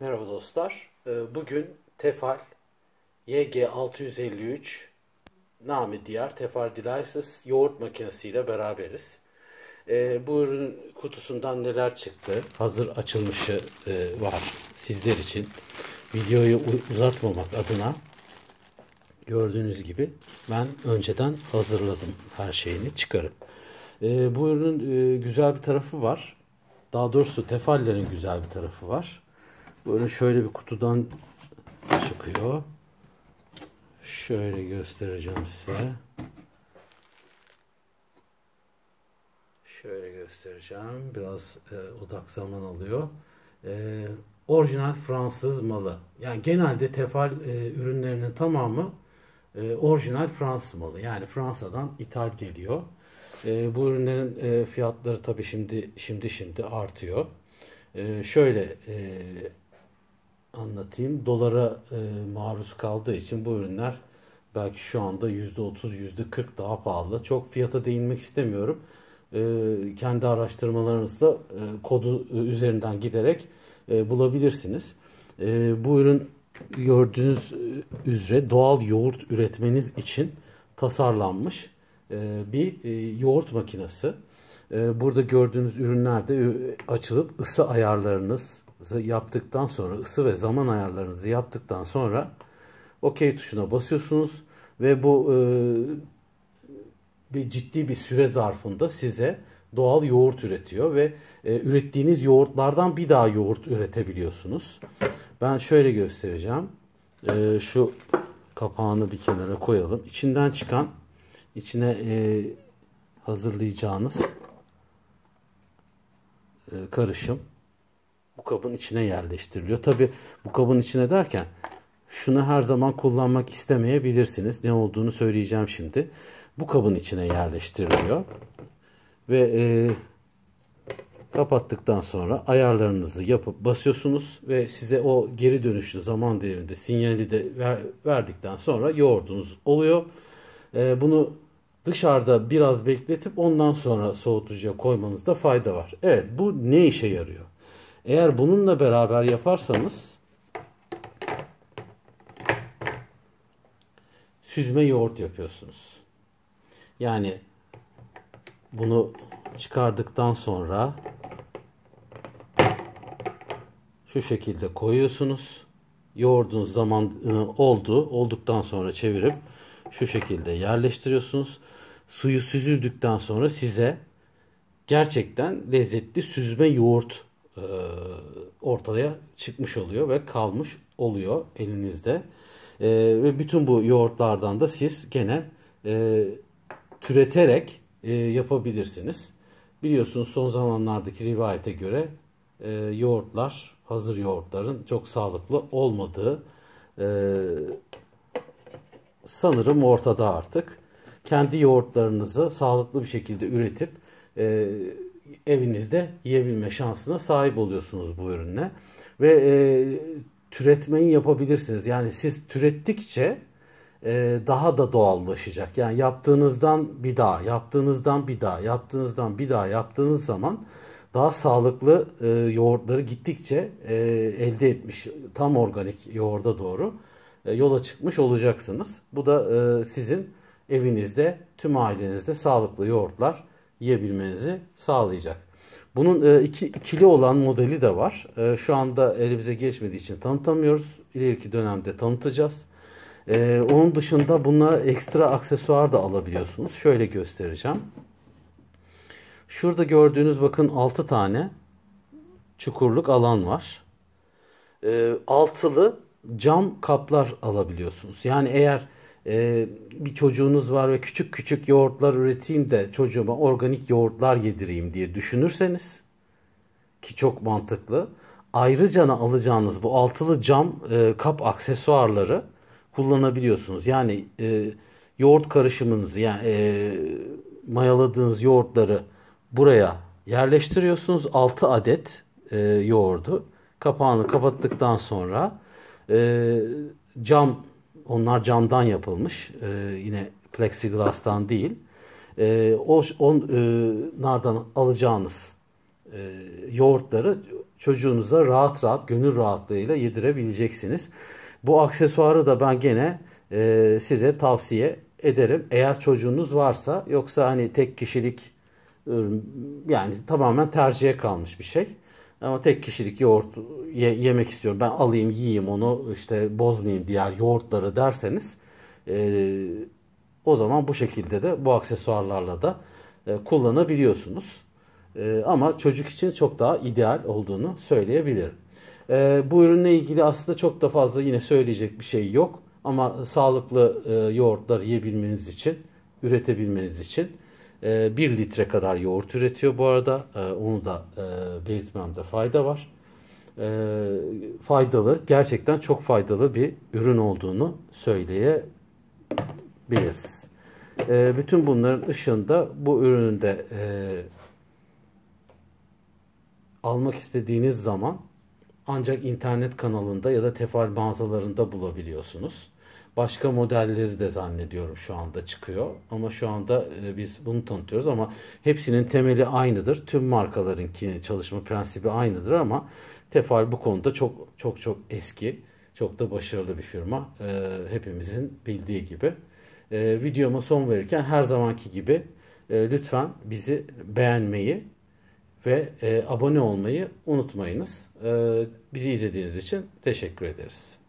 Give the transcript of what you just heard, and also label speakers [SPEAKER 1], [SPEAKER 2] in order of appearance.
[SPEAKER 1] Merhaba dostlar. Ee, bugün Tefal YG653 Nami Diyar Tefal Delices yoğurt makinesiyle beraberiz. Ee, bu ürün kutusundan neler çıktı? Hazır açılmışı e, var sizler için. Videoyu uzatmamak adına gördüğünüz gibi ben önceden hazırladım her şeyini çıkarıp. Ee, bu ürünün e, güzel bir tarafı var. Daha doğrusu tefallerin güzel bir tarafı var bunu şöyle bir kutudan çıkıyor. Şöyle göstereceğim size. Şöyle göstereceğim. Biraz e, odak zaman alıyor. E, orijinal Fransız malı. Yani genelde tefal e, ürünlerinin tamamı e, orijinal Fransız malı. Yani Fransa'dan ithal geliyor. E, bu ürünlerin e, fiyatları tabii şimdi şimdi şimdi artıyor. E, şöyle e, anlatayım. Dolara e, maruz kaldığı için bu ürünler belki şu anda %30, %40 daha pahalı. Çok fiyata değinmek istemiyorum. E, kendi araştırmalarınızla e, kodu e, üzerinden giderek e, bulabilirsiniz. E, bu ürün gördüğünüz e, üzere doğal yoğurt üretmeniz için tasarlanmış e, bir e, yoğurt makinesi. E, burada gördüğünüz ürünlerde e, açılıp ısı ayarlarınız, yaptıktan sonra, ısı ve zaman ayarlarınızı yaptıktan sonra OK tuşuna basıyorsunuz ve bu e, bir ciddi bir süre zarfında size doğal yoğurt üretiyor ve e, ürettiğiniz yoğurtlardan bir daha yoğurt üretebiliyorsunuz. Ben şöyle göstereceğim. E, şu kapağını bir kenara koyalım. İçinden çıkan, içine e, hazırlayacağınız e, karışım bu kabın içine yerleştiriliyor. Tabi bu kabın içine derken şunu her zaman kullanmak istemeyebilirsiniz. Ne olduğunu söyleyeceğim şimdi. Bu kabın içine yerleştiriliyor. Ve e, kapattıktan sonra ayarlarınızı yapıp basıyorsunuz ve size o geri dönüşlü zaman diliminde sinyali de ver, verdikten sonra yoğurdunuz oluyor. E, bunu dışarıda biraz bekletip ondan sonra soğutucuya koymanızda fayda var. Evet bu ne işe yarıyor? Eğer bununla beraber yaparsanız süzme yoğurt yapıyorsunuz. Yani bunu çıkardıktan sonra şu şekilde koyuyorsunuz. Yoğurdun zaman oldu. Olduktan sonra çevirip şu şekilde yerleştiriyorsunuz. Suyu süzüldükten sonra size gerçekten lezzetli süzme yoğurt e, ortaya çıkmış oluyor ve kalmış oluyor elinizde. E, ve bütün bu yoğurtlardan da siz gene e, türeterek e, yapabilirsiniz. Biliyorsunuz son zamanlardaki rivayete göre e, yoğurtlar, hazır yoğurtların çok sağlıklı olmadığı e, sanırım ortada artık. Kendi yoğurtlarınızı sağlıklı bir şekilde üretip e, evinizde yiyebilme şansına sahip oluyorsunuz bu ürünle. Ve e, türetmeyi yapabilirsiniz. Yani siz türettikçe e, daha da doğallaşacak. Yani yaptığınızdan bir daha, yaptığınızdan bir daha, yaptığınızdan bir daha yaptığınız zaman daha sağlıklı e, yoğurtları gittikçe e, elde etmiş tam organik yoğurda doğru e, yola çıkmış olacaksınız. Bu da e, sizin evinizde tüm ailenizde sağlıklı yoğurtlar yiyebilmenizi sağlayacak. Bunun e, iki, ikili olan modeli de var. E, şu anda elimize geçmediği için tanıtamıyoruz. İleriki dönemde tanıtacağız. E, onun dışında bunlara ekstra aksesuar da alabiliyorsunuz. Şöyle göstereceğim. Şurada gördüğünüz bakın 6 tane çukurluk alan var. E, altılı cam kaplar alabiliyorsunuz. Yani eğer e, bir çocuğunuz var ve küçük küçük yoğurtlar üreteyim de çocuğuma organik yoğurtlar yedireyim diye düşünürseniz ki çok mantıklı. Ayrıca alacağınız bu altılı cam e, kap aksesuarları kullanabiliyorsunuz. Yani e, yoğurt karışımınızı yani e, mayaladığınız yoğurtları buraya yerleştiriyorsunuz. 6 adet e, yoğurdu kapağını kapattıktan sonra e, cam onlar camdan yapılmış. E, yine plexiglas'tan değil. Ee, e, o onlardan alacağınız e, yoğurtları çocuğunuza rahat rahat, gönül rahatlığıyla yedirebileceksiniz. Bu aksesuarı da ben gene e, size tavsiye ederim. Eğer çocuğunuz varsa yoksa hani tek kişilik ıı, yani tamamen tercihe kalmış bir şey. Ama tek kişilik yoğurt ye, yemek istiyorum. Ben alayım yiyeyim onu işte bozmayayım diğer yoğurtları derseniz e, o zaman bu şekilde de bu aksesuarlarla da e, kullanabiliyorsunuz. E, ama çocuk için çok daha ideal olduğunu söyleyebilirim. E, bu ürünle ilgili aslında çok da fazla yine söyleyecek bir şey yok. Ama sağlıklı e, yoğurtları yiyebilmeniz için, üretebilmeniz için e, ee, 1 litre kadar yoğurt üretiyor bu arada. Ee, onu da belirtmemde fayda var. Ee, faydalı, gerçekten çok faydalı bir ürün olduğunu söyleyebiliriz. bütün bunların ışığında bu ürünü de e, almak istediğiniz zaman ancak internet kanalında ya da tefal mağazalarında bulabiliyorsunuz başka modelleri de zannediyorum şu anda çıkıyor. Ama şu anda e, biz bunu tanıtıyoruz ama hepsinin temeli aynıdır. Tüm markalarınki çalışma prensibi aynıdır ama Tefal bu konuda çok çok çok eski, çok da başarılı bir firma. E, hepimizin bildiği gibi. E, videoma son verirken her zamanki gibi lütfen bizi beğenmeyi ve abone olmayı unutmayınız. Bizi izlediğiniz için teşekkür ederiz.